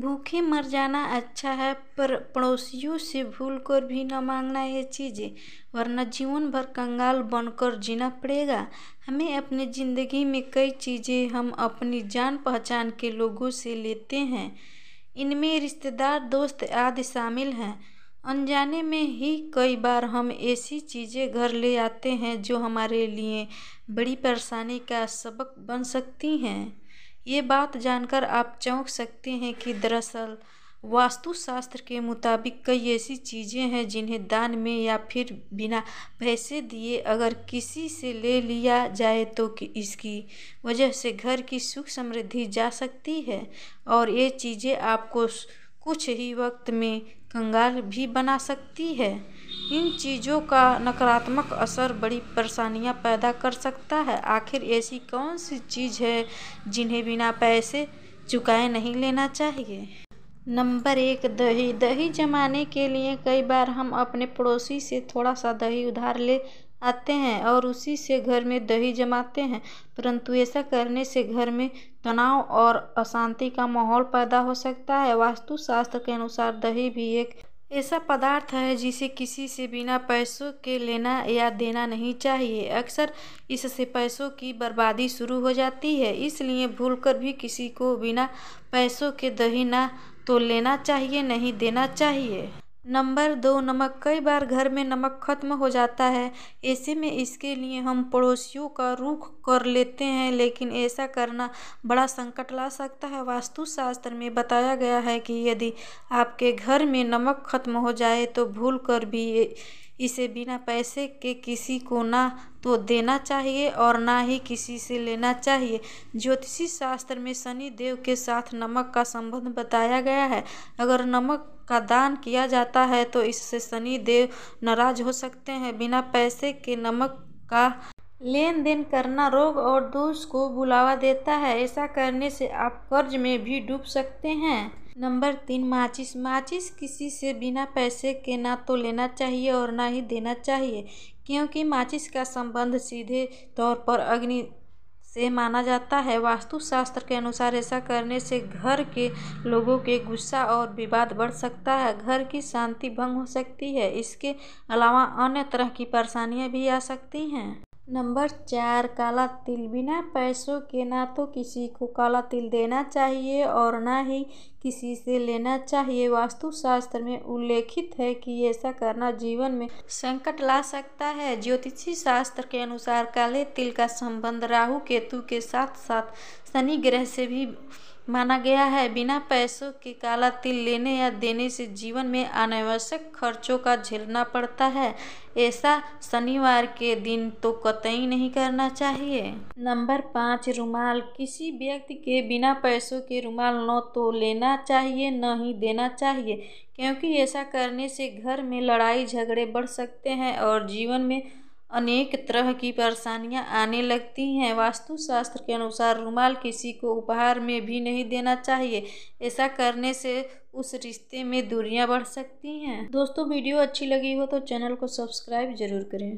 भूखे मर जाना अच्छा है पर पड़ोसियों से भूल कर भी न मांगना ये चीज़ें वरना जीवन भर कंगाल बनकर जीना पड़ेगा हमें अपने ज़िंदगी में कई चीज़ें हम अपनी जान पहचान के लोगों से लेते हैं इनमें रिश्तेदार दोस्त आदि शामिल हैं अनजाने में ही कई बार हम ऐसी चीज़ें घर ले आते हैं जो हमारे लिए बड़ी परेशानी का सबक बन सकती हैं ये बात जानकर आप चौंक सकते हैं कि दरअसल वास्तुशास्त्र के मुताबिक कई ऐसी चीज़ें हैं जिन्हें दान में या फिर बिना पैसे दिए अगर किसी से ले लिया जाए तो कि इसकी वजह से घर की सुख समृद्धि जा सकती है और ये चीज़ें आपको कुछ ही वक्त में कंगाल भी बना सकती है इन चीज़ों का नकारात्मक असर बड़ी परेशानियाँ पैदा कर सकता है आखिर ऐसी कौन सी चीज़ है जिन्हें बिना पैसे चुकाए नहीं लेना चाहिए नंबर एक दही दही जमाने के लिए कई बार हम अपने पड़ोसी से थोड़ा सा दही उधार ले आते हैं और उसी से घर में दही जमाते हैं परंतु ऐसा करने से घर में तनाव और अशांति का माहौल पैदा हो सकता है वास्तुशास्त्र के अनुसार दही भी एक ऐसा पदार्थ है जिसे किसी से बिना पैसों के लेना या देना नहीं चाहिए अक्सर इससे पैसों की बर्बादी शुरू हो जाती है इसलिए भूलकर भी किसी को बिना पैसों के दही ना तो लेना चाहिए नहीं देना चाहिए नंबर दो नमक कई बार घर में नमक खत्म हो जाता है ऐसे में इसके लिए हम पड़ोसियों का रुख कर लेते हैं लेकिन ऐसा करना बड़ा संकट ला सकता है वास्तुशास्त्र में बताया गया है कि यदि आपके घर में नमक खत्म हो जाए तो भूल कर भी इसे बिना पैसे के किसी को ना तो देना चाहिए और ना ही किसी से लेना चाहिए ज्योतिषी शास्त्र में शनि देव के साथ नमक का संबंध बताया गया है अगर नमक का दान किया जाता है तो इससे शनि देव नाराज हो सकते हैं बिना पैसे के नमक का लेन देन करना रोग और दोष को बुलावा देता है ऐसा करने से आप कर्ज में भी डूब सकते हैं नंबर तीन माचिस माचिस किसी से बिना पैसे के ना तो लेना चाहिए और ना ही देना चाहिए क्योंकि माचिस का संबंध सीधे तौर पर अग्नि से माना जाता है वास्तुशास्त्र के अनुसार ऐसा करने से घर के लोगों के गुस्सा और विवाद बढ़ सकता है घर की शांति भंग हो सकती है इसके अलावा अन्य तरह की परेशानियां भी आ सकती हैं नंबर चार काला तिल बिना पैसों के ना तो किसी को काला तिल देना चाहिए और ना ही किसी से लेना चाहिए वास्तुशास्त्र में उल्लेखित है कि ऐसा करना जीवन में संकट ला सकता है ज्योतिषी शास्त्र के अनुसार काले तिल का संबंध राहु केतु के साथ साथ शनि ग्रह से भी माना गया है बिना पैसों के काला तिल लेने या देने से जीवन में अनावश्यक खर्चों का झेलना पड़ता है ऐसा शनिवार के दिन तो कतई नहीं करना चाहिए नंबर पाँच रुमाल किसी व्यक्ति के बिना पैसों के रुमाल न तो लेना चाहिए न ही देना चाहिए क्योंकि ऐसा करने से घर में लड़ाई झगड़े बढ़ सकते हैं और जीवन में अनेक तरह की परेशानियां आने लगती हैं वास्तुशास्त्र के अनुसार रुमाल किसी को उपहार में भी नहीं देना चाहिए ऐसा करने से उस रिश्ते में दूरियां बढ़ सकती हैं दोस्तों वीडियो अच्छी लगी हो तो चैनल को सब्सक्राइब जरूर करें